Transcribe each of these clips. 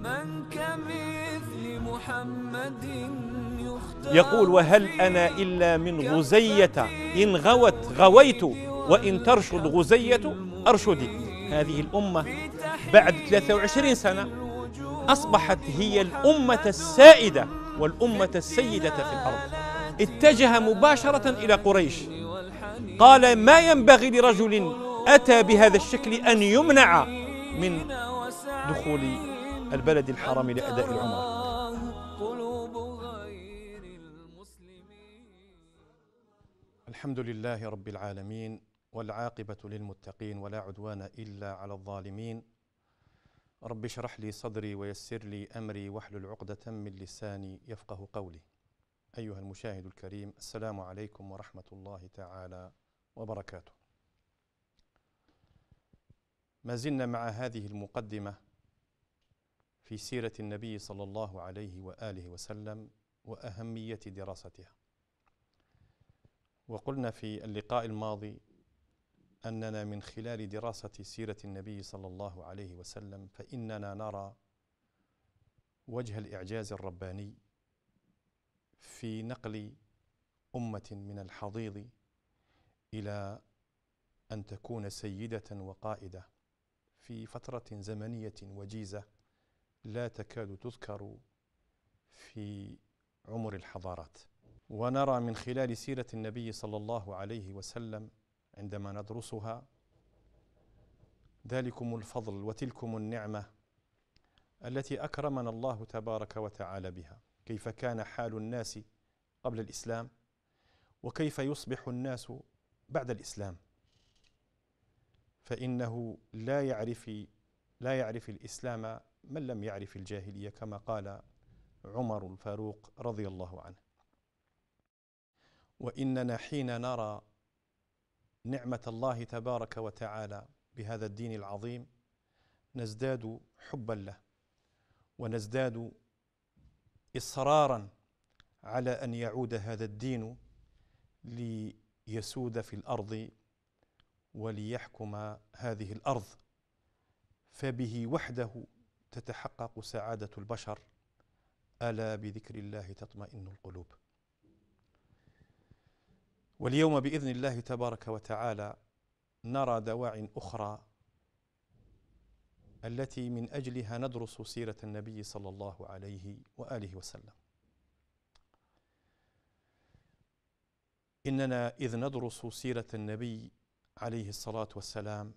من كمثل محمد يختار يقول وهل أنا إلا من غزية إن غوت غويت وإن ترشد غزية أرشدي هذه الأمة بعد 23 سنة أصبحت هي الأمة السائدة والأمة السيدة في الأرض اتجه مباشرة إلى قريش قال ما ينبغي لرجل أتى بهذا الشكل أن يمنع من دخول البلد الحرام لأداء العمرة الحمد لله رب العالمين والعاقبة للمتقين ولا عدوان إلا على الظالمين رب اشرح لي صدري ويسر لي أمري واحلل عقدة من لساني يفقه قولي أيها المشاهد الكريم السلام عليكم ورحمة الله تعالى وبركاته ما زلنا مع هذه المقدمة في سيرة النبي صلى الله عليه وآله وسلم وأهمية دراستها. وقلنا في اللقاء الماضي أننا من خلال دراسة سيرة النبي صلى الله عليه وسلم فإننا نرى وجه الإعجاز الرباني في نقل أمة من الحضيض إلى أن تكون سيدة وقائدة في فترة زمنية وجيزة لا تكاد تذكر في عمر الحضارات ونرى من خلال سيرة النبي صلى الله عليه وسلم عندما ندرسها ذلكم الفضل وتلكم النعمة التي أكرمنا الله تبارك وتعالى بها كيف كان حال الناس قبل الإسلام وكيف يصبح الناس بعد الإسلام فإنه لا يعرف لا يعرف الإسلام من لم يعرف الجاهلية كما قال عمر الفاروق رضي الله عنه وإننا حين نرى نعمة الله تبارك وتعالى بهذا الدين العظيم نزداد حبا له ونزداد إصرارا على أن يعود هذا الدين ليسود في الأرض وليحكم هذه الأرض فبه وحده تتحقق سعادة البشر ألا بذكر الله تطمئن القلوب واليوم بإذن الله تبارك وتعالى نرى دواع أخرى التي من أجلها ندرس سيرة النبي صلى الله عليه وآله وسلم إننا إذ ندرس سيرة النبي عليه الصلاة والسلام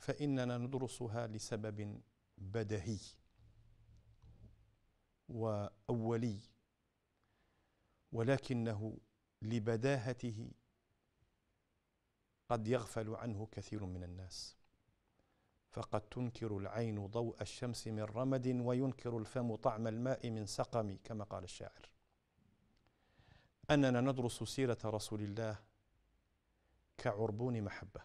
فإننا ندرسها لسبب بدهي وأولي ولكنه لبداهته قد يغفل عنه كثير من الناس فقد تنكر العين ضوء الشمس من رمد وينكر الفم طعم الماء من سقم كما قال الشاعر اننا ندرس سيره رسول الله كعربون محبه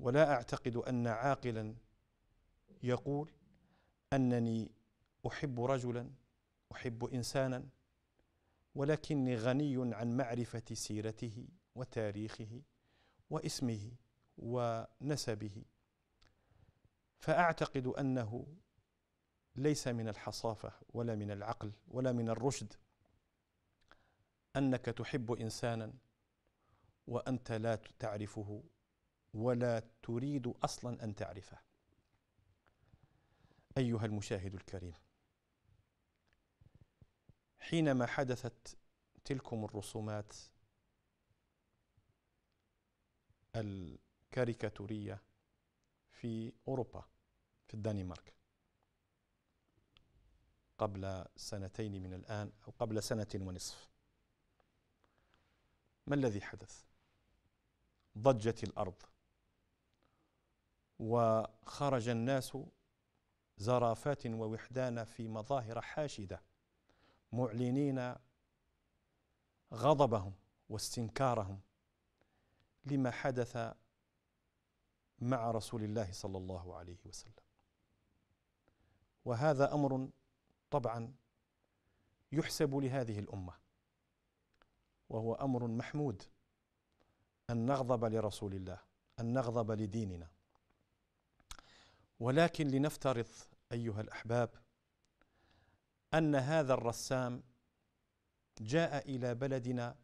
ولا اعتقد ان عاقلا يقول انني احب رجلا احب انسانا ولكني غني عن معرفه سيرته وتاريخه واسمه ونسبه فاعتقد انه ليس من الحصافه ولا من العقل ولا من الرشد انك تحب انسانا وانت لا تعرفه ولا تريد اصلا ان تعرفه ايها المشاهد الكريم حينما حدثت تلكم الرسومات الكاريكاتوريه في اوروبا في الدنمارك قبل سنتين من الان او قبل سنه ونصف ما الذي حدث ضجت الارض وخرج الناس زرافات ووحدان في مظاهر حاشده معلنين غضبهم واستنكارهم لما حدث مع رسول الله صلى الله عليه وسلم وهذا امر طبعا يحسب لهذه الامه وهو امر محمود ان نغضب لرسول الله ان نغضب لديننا ولكن لنفترض ايها الاحباب ان هذا الرسام جاء الى بلدنا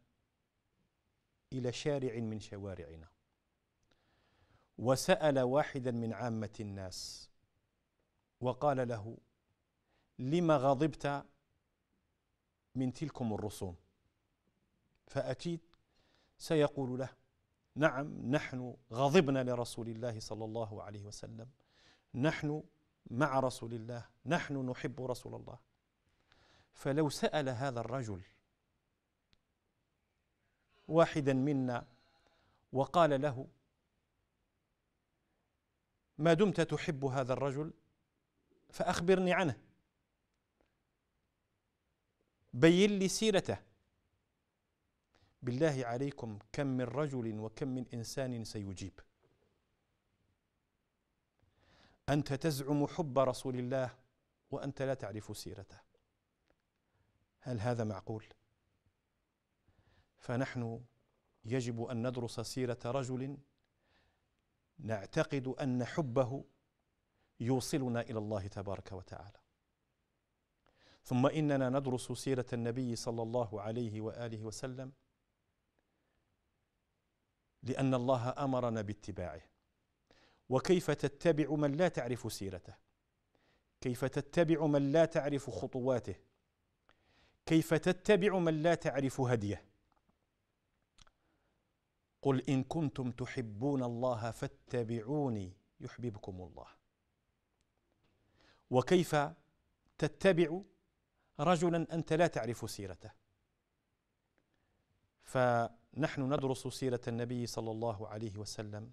الى شارع من شوارعنا وسال واحدا من عامه الناس وقال له لم غضبت من تلكم الرسوم فاكيد سيقول له نعم نحن غضبنا لرسول الله صلى الله عليه وسلم نحن مع رسول الله نحن نحب رسول الله فلو سال هذا الرجل واحدا منا وقال له ما دمت تحب هذا الرجل فاخبرني عنه بين لي سيرته بالله عليكم كم من رجل وكم من انسان سيجيب انت تزعم حب رسول الله وانت لا تعرف سيرته هل هذا معقول فنحن يجب ان ندرس سيره رجل نعتقد ان حبه يوصلنا الى الله تبارك وتعالى ثم اننا ندرس سيره النبي صلى الله عليه واله وسلم لان الله امرنا باتباعه وكيف تتبع من لا تعرف سيرته كيف تتبع من لا تعرف خطواته كيف تتبع من لا تعرف هديه قل ان كنتم تحبون الله فاتبعوني يحببكم الله وكيف تتبع رجلا انت لا تعرف سيرته فنحن ندرس سيره النبي صلى الله عليه وسلم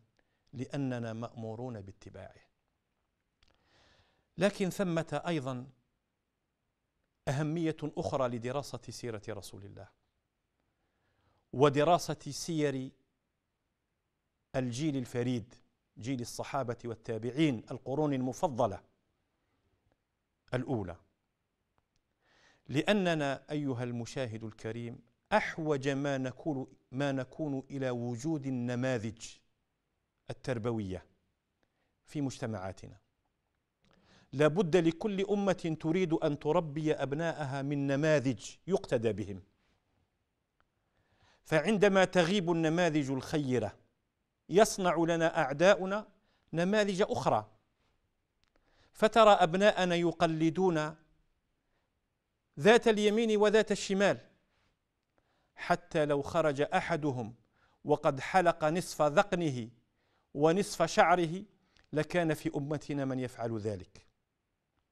لأننا مأمورون باتباعه لكن ثمة أيضا أهمية أخرى لدراسة سيرة رسول الله ودراسة سير الجيل الفريد جيل الصحابة والتابعين القرون المفضلة الأولى لأننا أيها المشاهد الكريم أحوج ما نكون ما نكون إلى وجود النماذج التربويه في مجتمعاتنا لابد لكل امه تريد ان تربي ابناءها من نماذج يقتدى بهم فعندما تغيب النماذج الخيره يصنع لنا اعداؤنا نماذج اخرى فترى ابناءنا يقلدون ذات اليمين وذات الشمال حتى لو خرج احدهم وقد حلق نصف ذقنه ونصف شعره لكان في امتنا من يفعل ذلك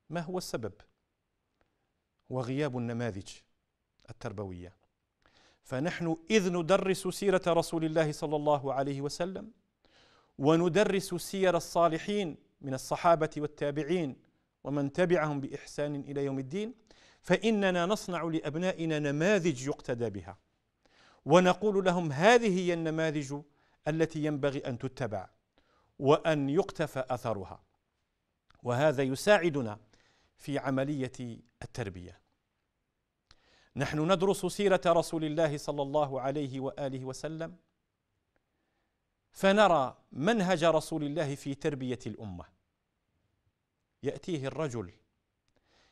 ما هو السبب هو غياب النماذج التربويه فنحن اذ ندرس سيره رسول الله صلى الله عليه وسلم وندرس سير الصالحين من الصحابه والتابعين ومن تبعهم باحسان الى يوم الدين فاننا نصنع لابنائنا نماذج يقتدى بها ونقول لهم هذه هي النماذج التي ينبغي ان تتبع وان يقتفى اثرها وهذا يساعدنا في عمليه التربيه نحن ندرس سيره رسول الله صلى الله عليه واله وسلم فنرى منهج رسول الله في تربيه الامه ياتيه الرجل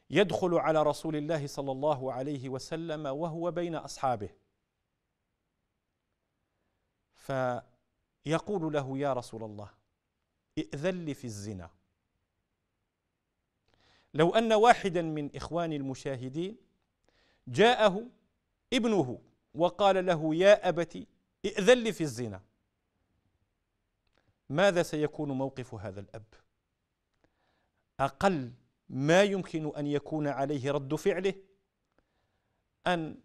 يدخل على رسول الله صلى الله عليه وسلم وهو بين اصحابه ف يقول له يا رسول الله ائذن لي في الزنا لو ان واحدا من اخوان المشاهدين جاءه ابنه وقال له يا ابتي ائذن لي في الزنا ماذا سيكون موقف هذا الاب اقل ما يمكن ان يكون عليه رد فعله ان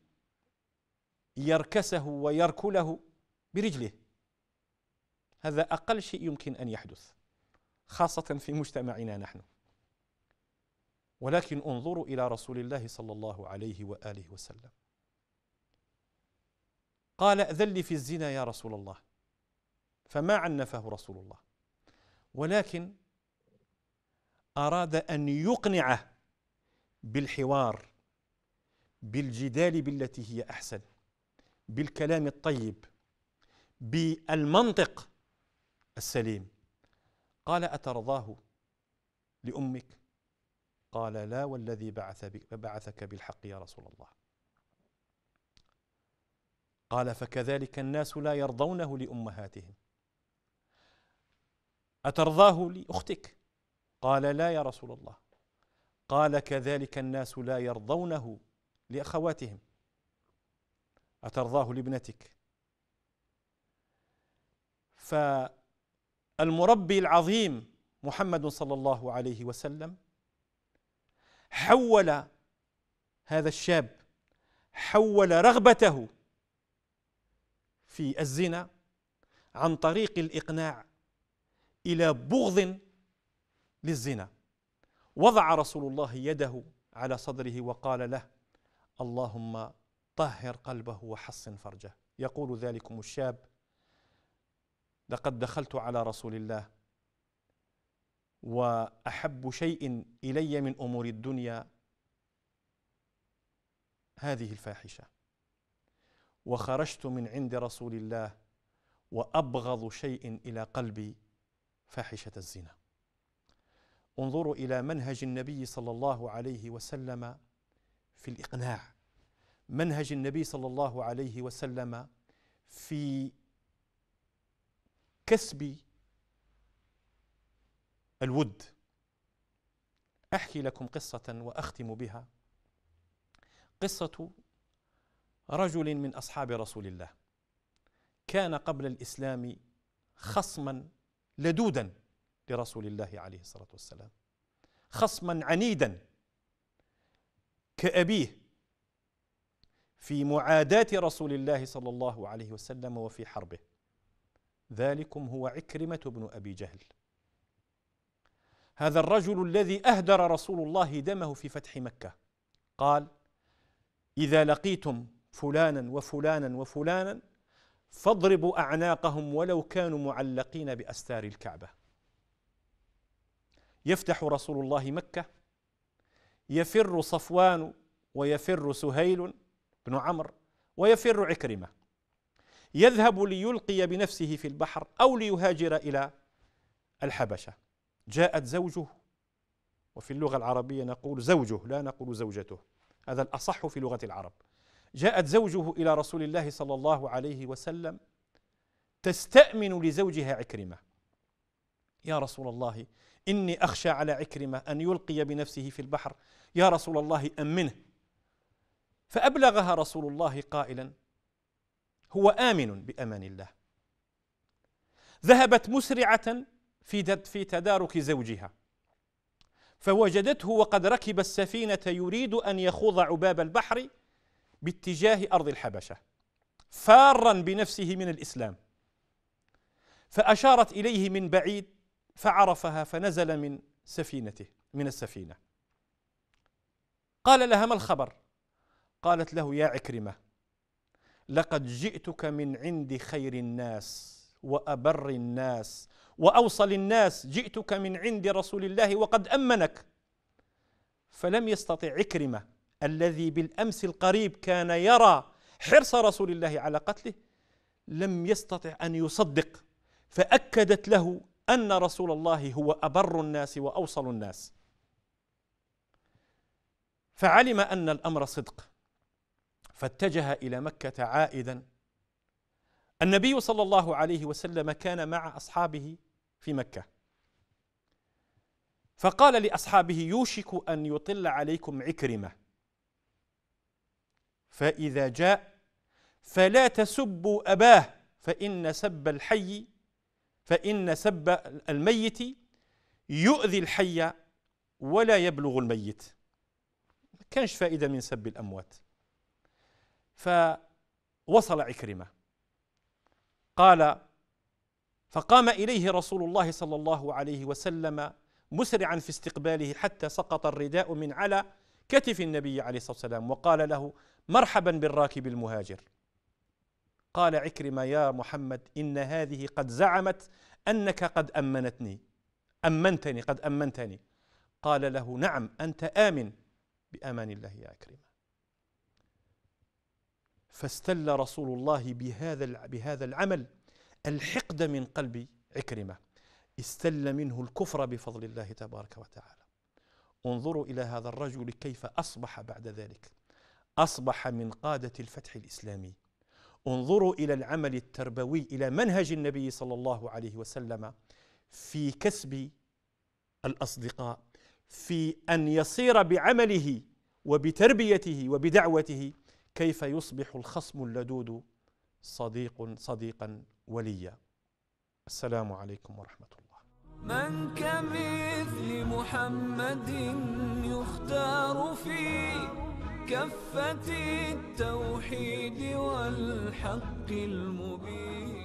يركسه ويركله برجله هذا أقل شيء يمكن أن يحدث خاصة في مجتمعنا نحن ولكن انظروا إلى رسول الله صلى الله عليه وآله وسلم قال أذل في الزنا يا رسول الله فما عنفه رسول الله ولكن أراد أن يقنعه بالحوار بالجدال بالتي هي أحسن بالكلام الطيب بالمنطق السليم قال أترضاه لأمك قال لا والذي بعث بعثك بالحق يا رسول الله قال فكذلك الناس لا يرضونه لأمهاتهم أترضاه لأختك قال لا يا رسول الله قال كذلك الناس لا يرضونه لأخواتهم أترضاه لابنتك ف المربي العظيم محمد صلى الله عليه وسلم حول هذا الشاب حول رغبته في الزنا عن طريق الاقناع الى بغض للزنا وضع رسول الله يده على صدره وقال له اللهم طهر قلبه وحصن فرجه يقول ذلكم الشاب لقد دخلت على رسول الله واحب شيء الي من امور الدنيا هذه الفاحشه وخرجت من عند رسول الله وابغض شيء الى قلبي فاحشه الزنا انظروا الى منهج النبي صلى الله عليه وسلم في الاقناع منهج النبي صلى الله عليه وسلم في كسبي الود احكي لكم قصه واختم بها قصه رجل من اصحاب رسول الله كان قبل الاسلام خصما لدودا لرسول الله عليه الصلاه والسلام خصما عنيدا كابيه في معاداه رسول الله صلى الله عليه وسلم وفي حربه ذلكم هو عكرمة بن أبي جهل هذا الرجل الذي أهدر رسول الله دمه في فتح مكة قال إذا لقيتم فلانا وفلانا وفلانا فاضربوا أعناقهم ولو كانوا معلقين بأستار الكعبة يفتح رسول الله مكة يفر صفوان ويفر سهيل بن عمرو ويفر عكرمه يذهب ليلقي بنفسه في البحر او ليهاجر الى الحبشه جاءت زوجه وفي اللغه العربيه نقول زوجه لا نقول زوجته هذا الاصح في لغه العرب جاءت زوجه الى رسول الله صلى الله عليه وسلم تستامن لزوجها عكرمه يا رسول الله اني اخشى على عكرمه ان يلقي بنفسه في البحر يا رسول الله امنه فابلغها رسول الله قائلا هو آمن بأمان الله ذهبت مسرعة في في تدارك زوجها فوجدته وقد ركب السفينة يريد أن يخوض عباب البحر باتجاه أرض الحبشة فارا بنفسه من الإسلام فأشارت إليه من بعيد فعرفها فنزل من سفينته من السفينة قال لها ما الخبر قالت له يا عكرمة لقد جئتك من عند خير الناس وابر الناس واوصل الناس جئتك من عند رسول الله وقد امنك فلم يستطع عكرمه الذي بالامس القريب كان يرى حرص رسول الله على قتله لم يستطع ان يصدق فاكدت له ان رسول الله هو ابر الناس واوصل الناس فعلم ان الامر صدق فاتجه الى مكه عائدا النبي صلى الله عليه وسلم كان مع اصحابه في مكه فقال لاصحابه يوشك ان يطل عليكم عكرمه فاذا جاء فلا تسبوا اباه فان سب الحي فان سب الميت يؤذي الحي ولا يبلغ الميت ما كانش فائده من سب الاموات فوصل عكرمه قال فقام اليه رسول الله صلى الله عليه وسلم مسرعا في استقباله حتى سقط الرداء من على كتف النبي عليه الصلاه والسلام وقال له مرحبا بالراكب المهاجر قال عكرمه يا محمد ان هذه قد زعمت انك قد امنتني امنتني قد امنتني قال له نعم انت امن بامان الله يا عكرمه فاستل رسول الله بهذا بهذا العمل الحقد من قلب عكرمه استل منه الكفر بفضل الله تبارك وتعالى انظروا الى هذا الرجل كيف اصبح بعد ذلك اصبح من قاده الفتح الاسلامي انظروا الى العمل التربوي الى منهج النبي صلى الله عليه وسلم في كسب الاصدقاء في ان يصير بعمله وبتربيته وبدعوته كيف يصبح الخصم اللدود صديق صديقا وليا السلام عليكم ورحمة الله من كمثل محمد يختار في كفة التوحيد والحق المبين